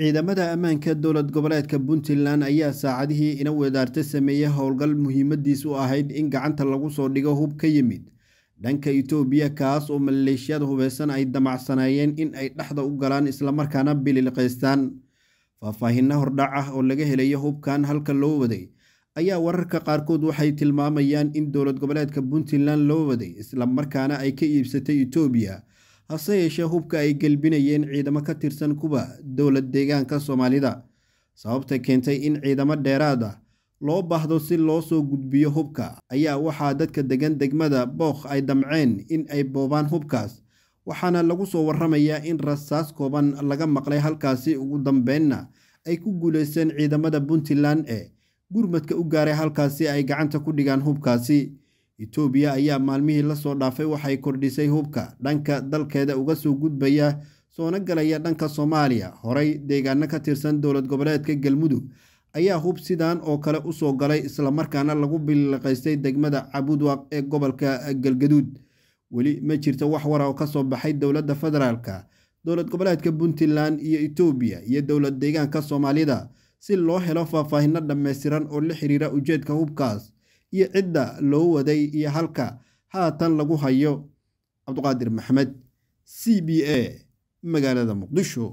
ciidamada ammaanka dowlad goboleedka puntland ayaa saacadihii ina wadaarta sameeyey howlgal muhiimadiis u ahayd in gacanta lagu soo dhigo hub ka yimid dhanka itoobiya kaas oo maleeshiyada hubeysan ay damacsanayeen in ay dhexda u galaan islamarkaana bililqaystaan faahfaahina hordhac ah oo laga helayo hubkan halka loo waday ayaa wararka qaarkood waxay tilmaamayaan in dowlad goboleedka puntland loo waday islamarkaana ay ka iibsatay itoobiya hase yeeshee hubka ay gelbinayeen ciidamo ka tirsan kuba dowlad deegaanka soomaalida sababta keentay in ciidamo dheeraad ah loo baahdo si loo soo gudbiyo hubka ayaa waxaa dadka degan degmada bookh ay damceen in ay boobaan hubkaas waxaana lagu soo warramayaa in rasaas kooban laga maqlay halkaasi ugu dambeynna ay ku guulaysteen ciidamada puntland ee gurmadka u gaaray halkaasi ay gacanta ku dhigaan hubkaasi itoobiya ayaa maalmihii lasoo dhaafay waxay kordhisay hubka dhanka dalkeeda uga soo gudbaya soona galaya dhanka soomaaliya horay deegaano ka tirsan dowlad goboleedka galmudug ayaa hub sidan oo kale usoo galay islamarkaana lagu biliqaystay degmada cabudwaq ee gobolka galgaduud weli ma jirto wax wara oo ka soo baxay dowladda federaalka dowlad goboleedka puntland iyo itoobiya iyo dowlad deegaanka soomaalida si loo helo faahfaahinno dhammaystiran oo la xiriira ujeedka hubkaas iyo cidda loo waday iyo halka haatan lagu hayo cabduqaadir maxamed c b a magaalada muqdisho